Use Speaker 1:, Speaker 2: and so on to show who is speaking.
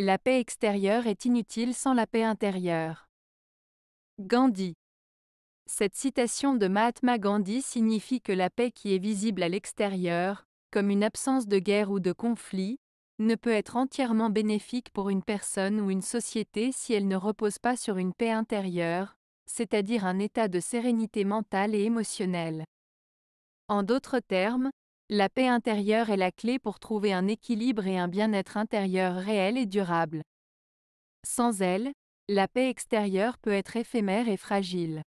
Speaker 1: La paix extérieure est inutile sans la paix intérieure. Gandhi. Cette citation de Mahatma Gandhi signifie que la paix qui est visible à l'extérieur, comme une absence de guerre ou de conflit, ne peut être entièrement bénéfique pour une personne ou une société si elle ne repose pas sur une paix intérieure, c'est-à-dire un état de sérénité mentale et émotionnelle. En d'autres termes, la paix intérieure est la clé pour trouver un équilibre et un bien-être intérieur réel et durable. Sans elle, la paix extérieure peut être éphémère
Speaker 2: et fragile.